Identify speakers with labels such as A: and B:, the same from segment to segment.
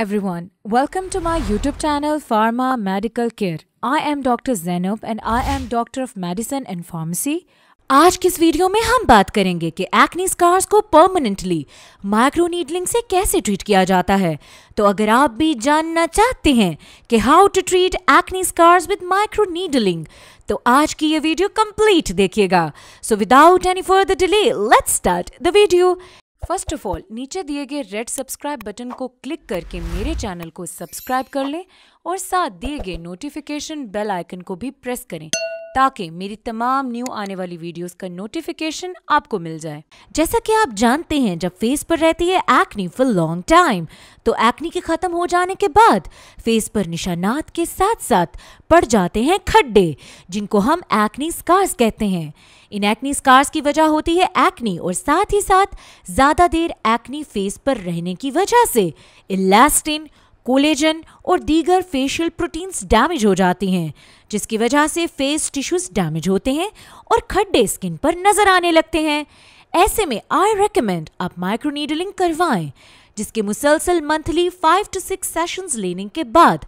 A: everyone. Welcome to my YouTube channel Pharma Medical Care. I am Dr. Zainab and I am Doctor of Medicine and Pharmacy. आज किस video में हम बात करेंगे कि acne scars को परमानेंटली माइक्रो नीडलिंग से कैसे ट्रीट किया जाता है तो अगर आप भी जानना चाहते हैं कि how to treat acne scars with micro needling तो आज की ये वीडियो कंप्लीट देखिएगा so without any further delay let's start the video first of all नीचे दिए गए रेड सब्सक्राइब बटन को क्लिक करके मेरे चैनल को सब्सक्राइब कर लें और साथ दिए गए नोटिफिकेशन बेल आइकन को भी प्रेस करें ताकि मेरी तमाम न्यू आने वाली वीडियोस का नोटिफिकेशन आपको मिल जाए जैसा कि आप जानते हैं जब फेस पर रहती है एक्नी फॉर लॉन्ग टाइम तो एक्नी के ख़त्म हो जाने के बाद फेस पर निशानात के साथ साथ पड़ जाते हैं खड्डे जिनको हम एक्नी स्कार्स कहते हैं इन एक्नी स्कार्स की वजह होती है एक्नी और साथ ही साथ ज़्यादा देर एक्नी फेस पर रहने की वजह से इलास्टिन कोलेजन और दीगर फेशियल प्रोटीन्स डैमेज हो जाती हैं जिसकी वजह से फेस टिश्यूज डैमेज होते हैं और खड्डे स्किन पर नजर आने लगते हैं ऐसे में आई रिकमेंड आप माइक्रोनीडलिंग करवाएं जिसके मुसलसल monthly five to six sessions लेने के बाद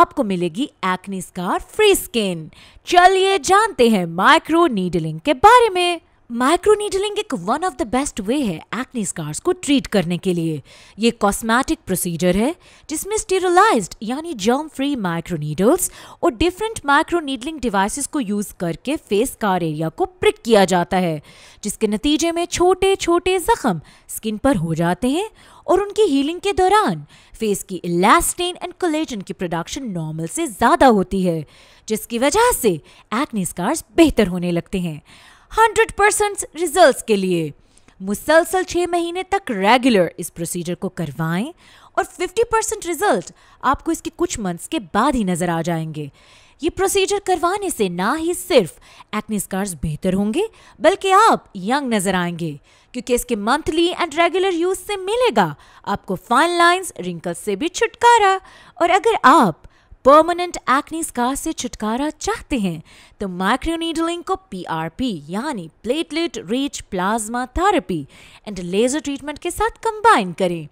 A: आपको मिलेगी एक्नी स्कार फ्री स्किन चलिए जानते हैं माइक्रो नीडलिंग के बारे में माइक्रोनीडलिंग एक one of the best way है एक्ने स्कार्स को ट्रीट करने के लिए ये कॉस्मेटिक प्रोसीजर है जिसमें स्टेरोलाइज्ड यानी जर्म फ्री माइक्रोनीडल्स और डिफरेंट माइक्रोनीडलिंग डिवाइसेस को यूज़ करके फेस कार एरिया को प्रिक किया जाता है जिसके नतीजे में छोटे छोटे ज़ख्म स्किन पर हो जाते हैं और उनकी हीलिंग के दौरान फेस की इलास्टेन एंड कोलेजन की प्रोडक्शन नॉर्मल से ज़्यादा होती है जिसकी वजह से एक्ने स्कार्स बेहतर होने लगते हैं हंड्रेड परसेंट रिजल्ट के लिए मुसलसल छः महीने तक रेगुलर इस प्रोसीजर को करवाएं और 50 परसेंट रिजल्ट आपको इसके कुछ मंथ्स के बाद ही नज़र आ जाएंगे ये प्रोसीजर करवाने से ना ही सिर्फ एक्ने स्कार्स बेहतर होंगे बल्कि आप यंग नज़र आएंगे क्योंकि इसके मंथली एंड रेगुलर यूज़ से मिलेगा आपको फाइन लाइंस रिंकल्स से भी छुटकारा और अगर आप परमानेंट एक्नी स्कार से छुटकारा चाहते हैं तो माइक्रोनीडलिंग को पीआरपी यानी platelet rich plasma therapy and laser treatment के साथ कंबाइन करें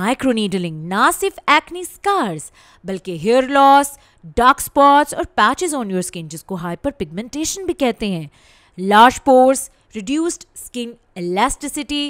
A: माइक्रोनीडलिंग ना सिर्फ एक्नी स्कार्स बल्कि हेयर लॉस डार्क स्पॉट्स और पैचेस ऑन योर स्किन जिसको हाइपर पिगमेंटेशन भी कहते हैं large pores reduced skin elasticity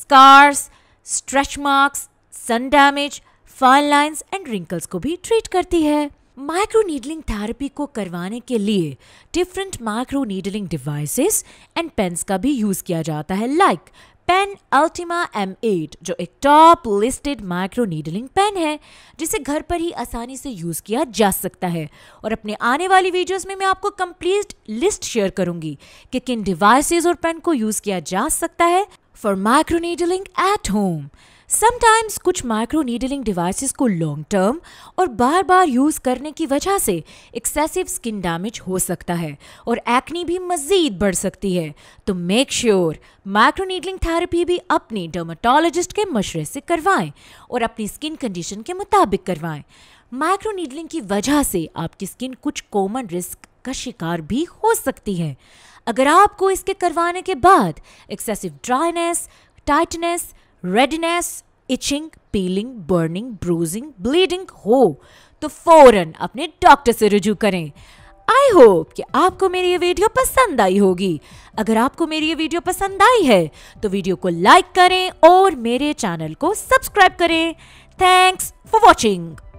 A: scars stretch marks sun damage fine lines and wrinkles को भी ट्रीट करती है माइक्रो नीडलिंग थेरेपी को करवाने के लिए different micro needling devices and pens का भी यूज़ किया जाता है like pen Ultima M eight जो एक top listed micro needling pen है जिसे घर पर ही आसानी से यूज़ किया जा सकता है और अपने आने वाली वीडियोस में मैं आपको कंप्लीट लिस्ट शेयर करूंगी कि किन डिवाइसेस और पेन को यूज़ किया जा सकता है for micro needling at home sometimes कुछ माइक्रो नीडलिंग डिवाइसेस को लॉन्ग टर्म और बार बार यूज़ करने की वजह से एक्सेसिव स्किन डैमेज हो सकता है और एक्नी भी मज़ीद बढ़ सकती है तो make sure micro needling therapy भी अपनी डर्माटोलॉजिस्ट के मशरे से करवाएं और अपनी स्किन कंडीशन के मुताबिक करवाएं माइक्रो नीडलिंग की वजह से आपकी स्किन कुछ कॉमन रिस्क का शिकार भी हो सकती है अगर आपको इसके करवाने के बाद excessive dryness tightness redness itching peeling burning bruising bleeding हो तो फौरन अपने डॉक्टर से रुजू करें आई होप कि आपको मेरी ये वीडियो पसंद आई होगी अगर आपको मेरी ये वीडियो पसंद आई है तो वीडियो को लाइक करें और मेरे चैनल को सब्सक्राइब करें थैंक्स फॉर वॉचिंग